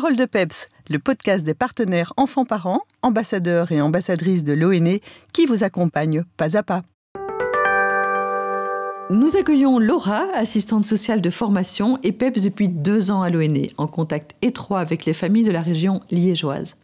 Parole de PEPS, le podcast des partenaires enfants-parents, ambassadeurs et ambassadrices de l'ONE qui vous accompagne pas à pas. Nous accueillons Laura, assistante sociale de formation et PEPS depuis deux ans à l'ONE, en contact étroit avec les familles de la région liégeoise.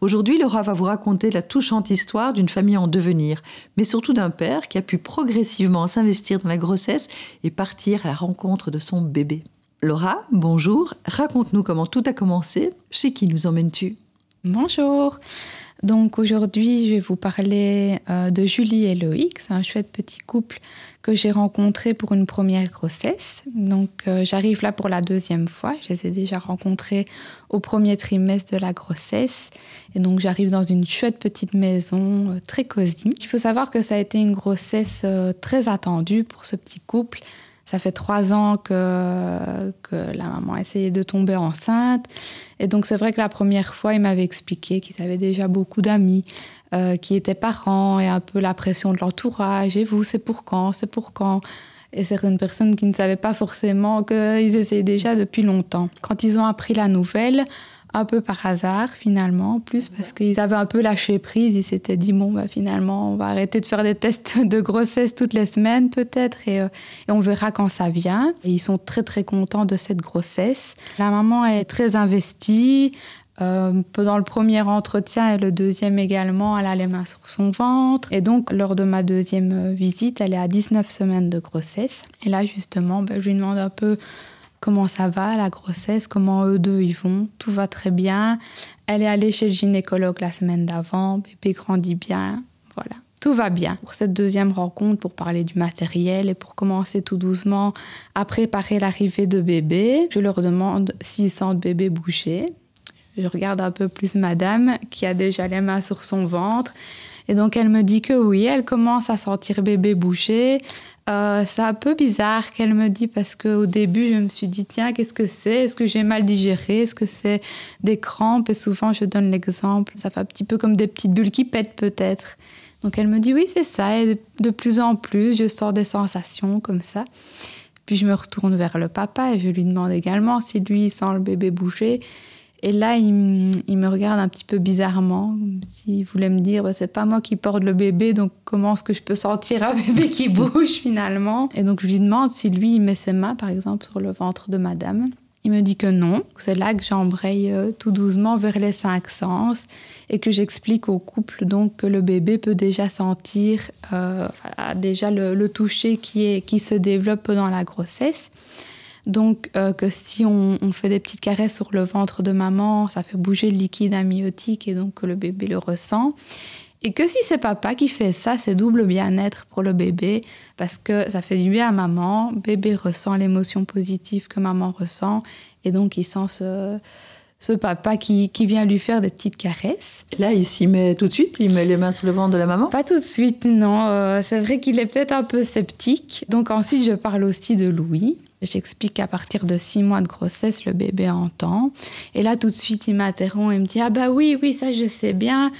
Aujourd'hui, Laura va vous raconter la touchante histoire d'une famille en devenir, mais surtout d'un père qui a pu progressivement s'investir dans la grossesse et partir à la rencontre de son bébé. Laura, bonjour. Raconte-nous comment tout a commencé. Chez qui nous emmènes-tu Bonjour. Donc aujourd'hui, je vais vous parler euh, de Julie et Loïc. C'est un chouette petit couple que j'ai rencontré pour une première grossesse. Donc euh, j'arrive là pour la deuxième fois. Je les ai déjà rencontrés au premier trimestre de la grossesse. Et donc j'arrive dans une chouette petite maison euh, très cosy. Il faut savoir que ça a été une grossesse très attendue pour ce petit couple ça fait trois ans que, la maman a essayé de tomber enceinte. Et donc, c'est vrai que la première fois, il m'avait expliqué qu'ils avaient déjà beaucoup d'amis euh, qui étaient parents et un peu la pression de l'entourage. Et vous, c'est pour quand C'est pour quand et certaines personnes qui ne savaient pas forcément qu'ils essayaient déjà depuis longtemps. Quand ils ont appris la nouvelle, un peu par hasard finalement, plus parce qu'ils avaient un peu lâché prise, ils s'étaient dit bon bah finalement on va arrêter de faire des tests de grossesse toutes les semaines peut-être et, euh, on verra quand ça vient. Et ils sont très très contents de cette grossesse. La maman est très investie. Euh, pendant le premier entretien et le deuxième également, elle a les mains sur son ventre. Et donc, lors de ma deuxième euh, visite, elle est à 19 semaines de grossesse. Et là, justement, bah, je lui demande un peu comment ça va, la grossesse, comment eux deux y vont, tout va très bien. Elle est allée chez le gynécologue la semaine d'avant, bébé grandit bien, voilà. Tout va bien. Pour cette deuxième rencontre, pour parler du matériel et pour commencer tout doucement à préparer l'arrivée de bébé, je leur demande s'ils sentent bébé bouger. Je regarde un peu plus madame qui a déjà les mains sur son ventre. Et donc elle me dit que oui, elle commence à sentir bébé bouché. Euh, c'est un peu bizarre qu'elle me dit parce qu'au début, je me suis dit, tiens, qu'est-ce que c'est Est-ce que j'ai mal digéré Est-ce que c'est des crampes Et souvent, je donne l'exemple, ça fait un petit peu comme des petites bulles qui pètent peut-être. Donc elle me dit, oui, c'est ça. Et de plus en plus, je sors des sensations comme ça. Puis je me retourne vers le papa et je lui demande également si lui sent le bébé bouger. Et là, il, me regarde un petit peu bizarrement, comme s'il voulait me dire bah, c'est pas moi qui porte le bébé, donc comment est-ce que je peux sentir un bébé qui bouge finalement Et donc, je lui demande si lui, il met ses mains, par exemple, sur le ventre de madame. Il me dit que non, c'est là que j'embraye euh, tout doucement vers les cinq sens et que j'explique au couple donc que le bébé peut déjà sentir euh, déjà le, toucher qui, qui se développe dans la grossesse. Donc, euh, que si on, fait des petites caresses sur le ventre de maman, ça fait bouger le liquide amniotique et donc que le bébé le ressent. Et que si c'est papa qui fait ça, c'est double bien-être pour le bébé parce que ça fait du bien à maman, bébé ressent l'émotion positive que maman ressent et donc il sent ce, papa qui, vient lui faire des petites caresses. Là, il s'y met tout de suite, il met les mains sur le ventre de la maman Pas tout de suite, non. Euh, c'est vrai qu'il est peut-être un peu sceptique. Donc ensuite, je parle aussi de Louis. J'explique qu'à partir de six mois de grossesse, le bébé entend. Et là, tout de suite, il m'interrompt et me dit Ah, bah oui, oui, ça, je sais bien.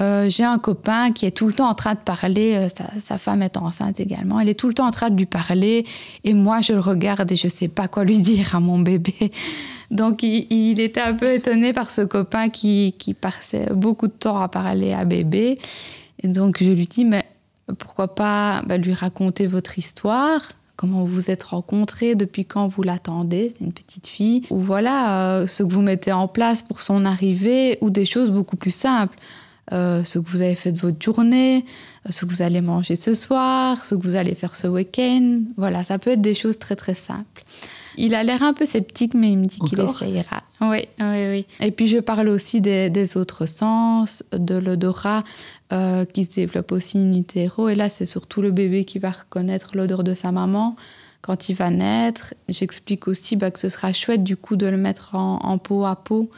Euh, j'ai un copain qui est tout le temps en train de parler, euh, sa, femme est enceinte également, elle est tout le temps en train de lui parler, et moi je le regarde et je ne sais pas quoi lui dire à mon bébé. Donc il, était un peu étonné par ce copain qui, passait beaucoup de temps à parler à bébé. Et donc je lui dis, mais pourquoi pas bah, lui raconter votre histoire comment vous vous êtes rencontrés, depuis quand vous l'attendez, c'est une petite fille, ou voilà, euh, ce que vous mettez en place pour son arrivée, ou des choses beaucoup plus simples. Euh, ce que vous avez fait de votre journée, euh, ce que vous allez manger ce soir, ce que vous allez faire ce week-end. Voilà, ça peut être des choses très très simples. Il a l'air un peu sceptique, mais il me dit qu'il essayera. Oui, oui, oui. Et puis je parle aussi des, autres sens, de l'odorat euh, qui se développe aussi in utero. Et là, c'est surtout le bébé qui va reconnaître l'odeur de sa maman quand il va naître. J'explique aussi bah, que ce sera chouette du coup de le mettre en, peau à peau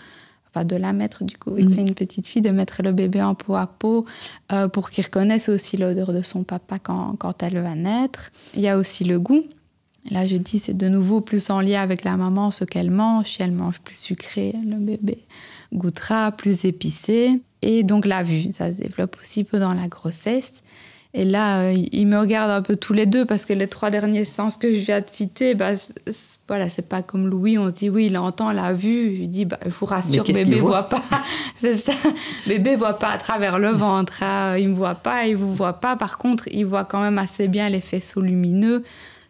enfin de la mettre du coup, il mm. fait une petite fille, de mettre le bébé en peau à peau euh, pour qu'il reconnaisse aussi l'odeur de son papa quand elle va naître. Il y a aussi le goût. Là, je dis, c'est de nouveau plus en lien avec la maman, ce qu'elle mange. Si elle mange plus sucré, le bébé goûtera plus épicé. Et donc la vue, ça se développe aussi peu dans la grossesse. Et là, euh, il ils me regardent un peu tous les deux parce que les trois derniers sens que je viens de citer, bah, voilà, c'est pas comme Louis, on se dit oui, il entend la vue. Je dis, bah, je vous rassure, bébé voit, voit pas. c'est ça, bébé voit pas à travers le ventre. il hein. Il me voit pas, il vous voit pas. Par contre, il voit quand même assez bien les faisceaux lumineux.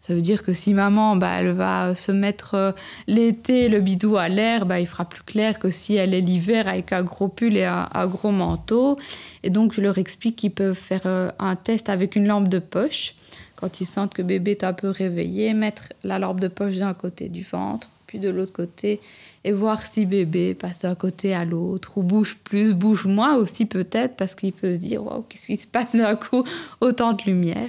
Ça veut dire que si maman, bah, elle va se mettre euh, l'été le bidou à l'air, bah, il fera plus clair que si elle est l'hiver avec un gros pull et un, gros manteau. Et donc, je leur explique qu'ils peuvent faire euh, un test avec une lampe de poche. Quand ils sentent que bébé est un peu réveillé, mettre la lampe de poche d'un côté du ventre puis de l'autre côté et voir si bébé passe d'un côté à l'autre ou bouge plus, bouge moins aussi peut-être parce qu'il peut se dire qu'est-ce qui se passe d'un coup, autant de lumière.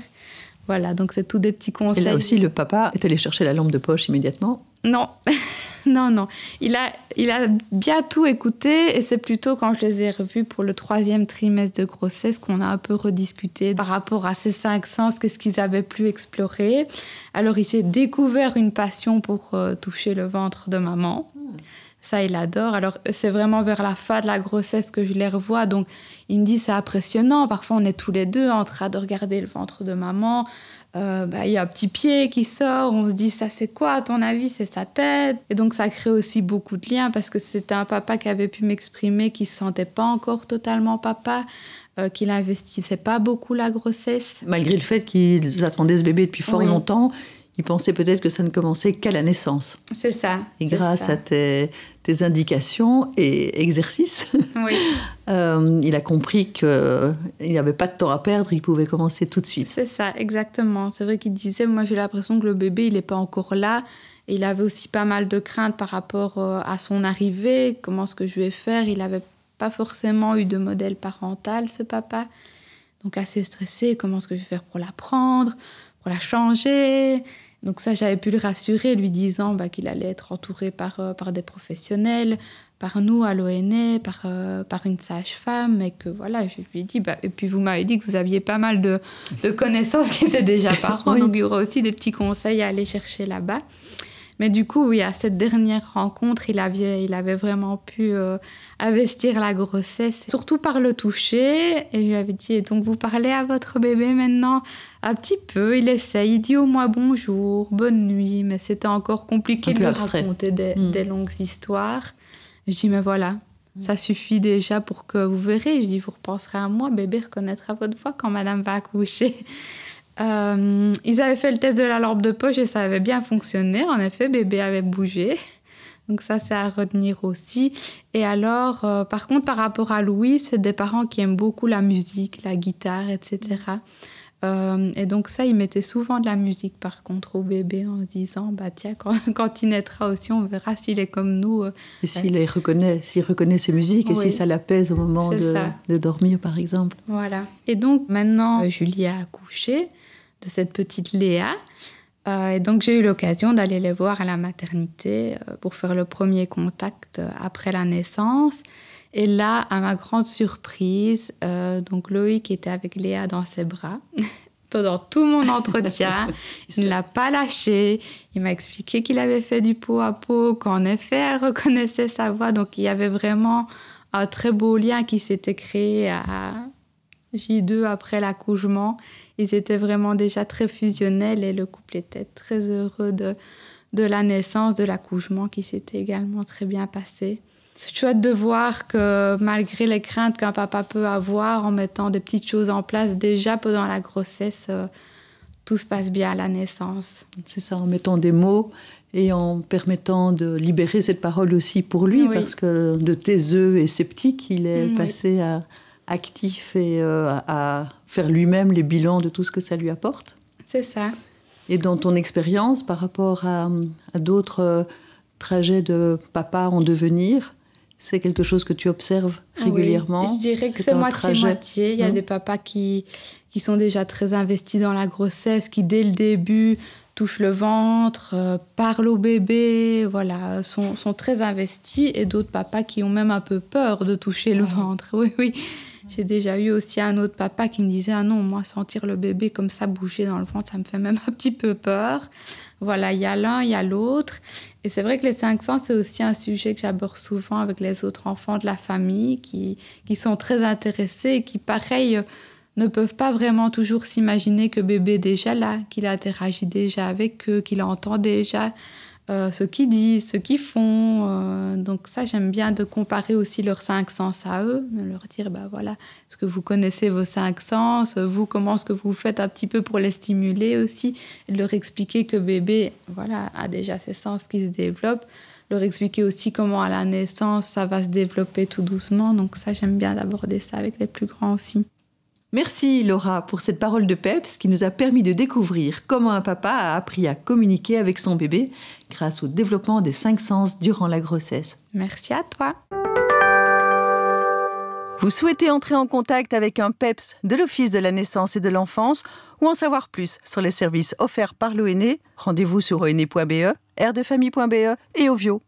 Voilà, donc c'est tout des petits conseils. Et là aussi, le papa est allé chercher la lampe de poche immédiatement Non, non, non. Il a, il a bien tout écouté et c'est plutôt quand je les ai revus pour le troisième trimestre de grossesse qu'on a un peu rediscuté par rapport à ces cinq sens, qu'est-ce qu'ils avaient pu explorer. Alors, il s'est découvert une passion pour euh, toucher le ventre de maman. Ah ça, il adore. Alors, c'est vraiment vers la fin de la grossesse que je les revois. Donc, il me dit, c'est impressionnant. Parfois, on est tous les deux en train de regarder le ventre de maman. Euh, bah, il y a un petit pied qui sort. On se dit, ça, c'est quoi, à ton avis C'est sa tête. Et donc, ça crée aussi beaucoup de liens parce que c'était un papa qui avait pu m'exprimer qu'il ne se sentait pas encore totalement papa. Euh, qu'il n'investissait pas beaucoup la grossesse. Malgré le fait qu'ils attendaient ce bébé depuis fort longtemps, il pensait peut-être que ça ne commençait qu'à la naissance. C'est ça. Et grâce à tes, indications et exercices, euh, il a compris qu'il euh, n'y avait pas de temps à perdre, il pouvait commencer tout de suite. C'est ça, exactement. C'est vrai qu'il disait, moi j'ai l'impression que le bébé, il n'est pas encore là. Et il avait aussi pas mal de craintes par rapport euh, à son arrivée, comment est-ce que je vais faire. Il n'avait pas forcément eu de modèle parental, ce papa. Donc assez stressé, comment est-ce que je vais faire pour l'apprendre pour la changer. Donc ça, j'avais pu le rassurer, lui disant bah, qu'il allait être entouré par, euh, par des professionnels, par nous à l'ONE, par, euh, par une sage-femme, et que voilà, je lui ai bah, et puis vous m'avez dit que vous aviez pas mal de, connaissances qui étaient déjà parents, donc il y aura aussi des petits conseils à aller chercher là-bas. Mais du coup, oui, à cette dernière rencontre, il avait, vraiment pu euh, investir la grossesse, surtout par le toucher. Et je lui avais dit, donc vous parlez à votre bébé maintenant un petit peu, il essaie. il dit au moins bonjour, bonne nuit, mais c'était encore compliqué de lui raconter hmm. des, longues histoires. Je dis, mais voilà, hmm. ça suffit déjà pour que vous verrez. Je dis, vous repenserez à moi, bébé reconnaîtra votre voix quand madame va accoucher. Euh, ils avaient fait le test de la lampe de poche et ça avait bien fonctionné. En effet, bébé avait bougé. Donc ça, c'est à retenir aussi. Et alors, euh, par contre, par rapport à Louis, c'est des parents qui aiment beaucoup la musique, la guitare, etc. Euh, et donc ça, il mettait souvent de la musique par contre au bébé en disant, bah tiens, quand, il naîtra aussi, on verra s'il est comme nous. Euh. et s'il reconnaît, s'il reconnaît ses musiques et si ça l'apaise au moment de, dormir par exemple. Voilà. Et donc maintenant, euh, Julie a accouché de cette petite Léa. et donc j'ai eu l'occasion d'aller les voir à la maternité pour faire le premier contact après la naissance. Et là, à ma grande surprise, euh, donc Loïc était avec Léa dans ses bras. Pendant tout mon entretien, il ne l'a pas lâché. Il m'a expliqué qu'il avait fait du pot à pot, qu'en effet, elle reconnaissait sa voix. Donc, il y avait vraiment un très beau lien qui s'était créé à J2 après l'accouchement. Ils étaient vraiment déjà très fusionnels et le couple était très heureux de la naissance, de l'accouchement qui s'était également très bien passé. Tu chouette de voir que malgré les craintes qu'un papa peut avoir en mettant des petites choses en place déjà pendant la grossesse, euh, tout se passe bien à la naissance. C'est ça, en mettant des mots et en permettant de libérer cette parole aussi pour lui, parce que de taiseux et sceptique, il est passé à actif et euh, à faire lui-même les bilans de tout ce que ça lui apporte. C'est ça. Et dans ton expérience par rapport à d'autres euh, trajets de papa en devenir, c'est quelque chose que tu observes ah régulièrement Je dirais que c'est moitié-moitié. Il y a des papas qui, qui sont déjà très investis dans la grossesse, qui dès le début touchent le ventre, euh, parlent au bébé, voilà, sont, très investis, et d'autres papas qui ont même un peu peur de toucher le ventre. Oui, oui. J'ai déjà eu aussi un autre papa qui me disait Ah non, moi, sentir le bébé comme ça bouger dans le ventre, ça me fait même un petit peu peur. Voilà, il y a l'un, il y a l'autre. Et c'est vrai que les 500, c'est aussi un sujet que j'aborde souvent avec les autres enfants de la famille qui, qui sont très intéressés et qui, pareil, ne peuvent pas vraiment toujours s'imaginer que bébé est déjà là, qu'il interagit déjà avec eux, qu'il entend déjà euh, ce qu'ils disent, ce qu'ils font. Euh, donc ça, j'aime bien de comparer aussi leurs cinq sens à eux, de leur dire, ben voilà, est-ce que vous connaissez vos cinq sens Vous, comment est-ce que vous faites un petit peu pour les stimuler aussi Leur expliquer que bébé, voilà, a déjà ses sens qui se développent. Leur expliquer aussi comment à la naissance, ça va se développer tout doucement. Donc ça, j'aime bien d'aborder ça avec les plus grands aussi. Merci Laura pour cette parole de PEPS qui nous a permis de découvrir comment un papa a appris à communiquer avec son bébé grâce au développement des cinq sens durant la grossesse. Merci à toi. Vous souhaitez entrer en contact avec un PEPS de l'Office de la naissance et de l'enfance ou en savoir plus sur les services offerts par l'ONE Rendez-vous sur one.be, rdefamille.be et Ovio.